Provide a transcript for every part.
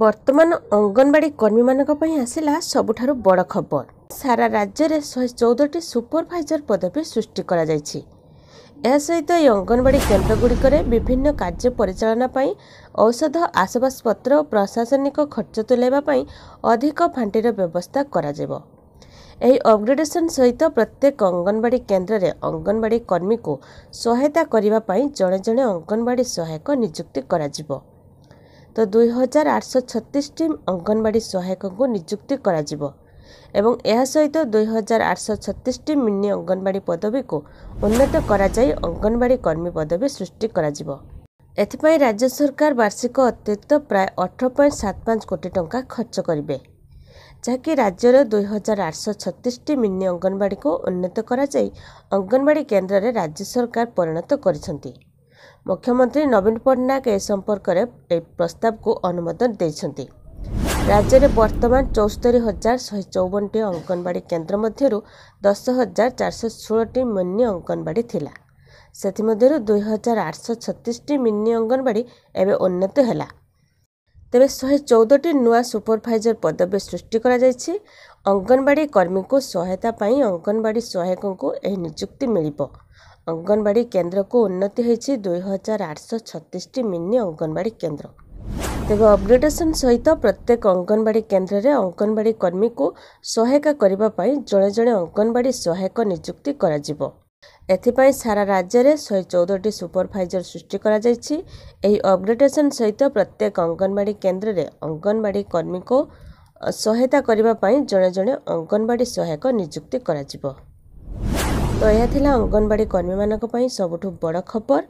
ବର୍ତ୍ତମାନ ଅଙ୍ଗନବାଡ଼ି କର୍ମୀମାନଙ୍କ ପାଇଁ ଆସିଲା ସବୁଠାରୁ ବଡ଼ ଖବର ସାରା ରାଜ୍ୟରେ ଶହେ ଚଉଦଟି ସୁପରଭାଇଜର ପଦବୀ ସୃଷ୍ଟି କରାଯାଇଛି ଏହା ସହିତ ଏହି ଅଙ୍ଗନବାଡ଼ି କେନ୍ଦ୍ରଗୁଡ଼ିକରେ ବିଭିନ୍ନ କାର୍ଯ୍ୟ ପରିଚାଳନା ପାଇଁ ଔଷଧ ଆସବାସପତ୍ର ଓ ପ୍ରଶାସନିକ ଖର୍ଚ୍ଚ ତୁଲାଇବା ପାଇଁ ଅଧିକ ଫାଣ୍ଡିର ବ୍ୟବସ୍ଥା କରାଯିବ ଏହି ଅପଗ୍ରେଡେସନ୍ ସହିତ ପ୍ରତ୍ୟେକ ଅଙ୍ଗନବାଡ଼ି କେନ୍ଦ୍ରରେ ଅଙ୍ଗନବାଡ଼ି କର୍ମୀକୁ ସହାୟତା କରିବା ପାଇଁ ଜଣେ ଜଣେ ଅଙ୍ଗନବାଡ଼ି ସହାୟକ ନିଯୁକ୍ତି କରାଯିବ ତ ଦୁଇ ହଜାର ଆଠଶହ ଛତିଶଟି ଅଙ୍ଗନବାଡ଼ି ସହାୟକଙ୍କୁ ନିଯୁକ୍ତି କରାଯିବ ଏବଂ ଏହା ସହିତ ଦୁଇ ହଜାର ଆଠଶହ ଛତିଶଟି ମିନି ଅଙ୍ଗନବାଡ଼ି ପଦବୀକୁ ଉନ୍ନତ କରାଯାଇ ଅଙ୍ଗନବାଡ଼ି କର୍ମୀ ପଦବୀ ସୃଷ୍ଟି କରାଯିବ ଏଥିପାଇଁ ରାଜ୍ୟ ସରକାର ବାର୍ଷିକ ଅତ୍ୟନ୍ତ ପ୍ରାୟ ଅଠର ପଏଣ୍ଟ ସାତ ପାଞ୍ଚ କୋଟି ଟଙ୍କା ଖର୍ଚ୍ଚ କରିବେ ଯାହାକି ରାଜ୍ୟର ଦୁଇ ହଜାର ଆଠଶହ ଛତିଶଟି ମିନି ଅଙ୍ଗନବାଡ଼ିକୁ ଉନ୍ନତ କରାଯାଇ ଅଙ୍ଗନବାଡ଼ି କେନ୍ଦ୍ରରେ ରାଜ୍ୟ ସରକାର ପରିଣତ କରିଛନ୍ତି ମୁଖ୍ୟମନ୍ତ୍ରୀ ନବୀନ ପଟ୍ଟନାୟକ ଏ ସମ୍ପର୍କରେ ଏହି ପ୍ରସ୍ତାବକୁ ଅନୁମୋଦନ ଦେଇଛନ୍ତି ରାଜ୍ୟରେ ବର୍ତ୍ତମାନ ଚଉସ୍ତରି ହଜାର ଶହେ ଚଉବନଟି ଅଙ୍ଗନବାଡ଼ି କେନ୍ଦ୍ର ମଧ୍ୟରୁ ଦଶ ହଜାର ଚାରିଶହ ଷୋହଳଟି ମିନି ଅଙ୍ଗନବାଡ଼ି ଥିଲା ସେଥିମଧ୍ୟରୁ ଦୁଇ ହଜାର ଆଠଶହ ଛତିଶଟି ମିନି ଅଙ୍ଗନବାଡ଼ି ଏବେ ଉନ୍ନତ ହେଲା ତେବେ ଶହେ ଚଉଦଟି ନୂଆ ସୁପରଭାଇଜର ପଦବୀ ସୃଷ୍ଟି କରାଯାଇଛି ଅଙ୍ଗନବାଡ଼ି କର୍ମୀଙ୍କୁ ସହାୟତା ପାଇଁ ଅଙ୍ଗନବାଡ଼ି ସହାୟକଙ୍କୁ ଏହି ନିଯୁକ୍ତି ମିଳିବ ଅଙ୍ଗନବାଡ଼ି କେନ୍ଦ୍ରକୁ ଉନ୍ନତି ହୋଇଛି ଦୁଇ ହଜାର ଆଠଶହ ଛତିଶଟି ମିନି ଅଙ୍ଗନବାଡ଼ି କେନ୍ଦ୍ର ତେବେ ଅପଗ୍ରେଡେସନ୍ ସହିତ ପ୍ରତ୍ୟେକ ଅଙ୍ଗନବାଡ଼ି କେନ୍ଦ୍ରରେ ଅଙ୍ଗନବାଡ଼ି କର୍ମୀଙ୍କୁ ସହାୟକ କରିବା ପାଇଁ ଜଣେ ଜଣେ ଅଙ୍ଗନବାଡ଼ି ସହାୟକ ନିଯୁକ୍ତି କରାଯିବ ଏଥିପାଇଁ ସାରା ରାଜ୍ୟରେ ଶହେ ଚଉଦଟି ସୁପରଭାଇଜର ସୃଷ୍ଟି କରାଯାଇଛି ଏହି ଅପଗ୍ରେଡେସନ ସହିତ ପ୍ରତ୍ୟେକ ଅଙ୍ଗନବାଡ଼ି କେନ୍ଦ୍ରରେ ଅଙ୍ଗନବାଡ଼ି କର୍ମୀଙ୍କୁ ସହାୟତା କରିବା ପାଇଁ ଜଣେ ଜଣେ ଅଙ୍ଗନବାଡ଼ି ସହାୟକ ନିଯୁକ୍ତି କରାଯିବ ତ ଏହା ଥିଲା ଅଙ୍ଗନବାଡ଼ି କର୍ମୀମାନଙ୍କ ପାଇଁ ସବୁଠୁ ବଡ଼ ଖବର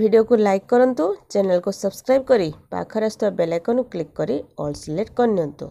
ଭିଡ଼ିଓକୁ ଲାଇକ୍ କରନ୍ତୁ ଚ୍ୟାନେଲକୁ ସବସ୍କ୍ରାଇବ୍ କରି ପାଖରେ ଆସିଥିବା ବେଲାଇକନ୍କୁ କ୍ଲିକ୍ କରି ଅଲ୍ ସିଲେକ୍ଟ କରିନିଅନ୍ତୁ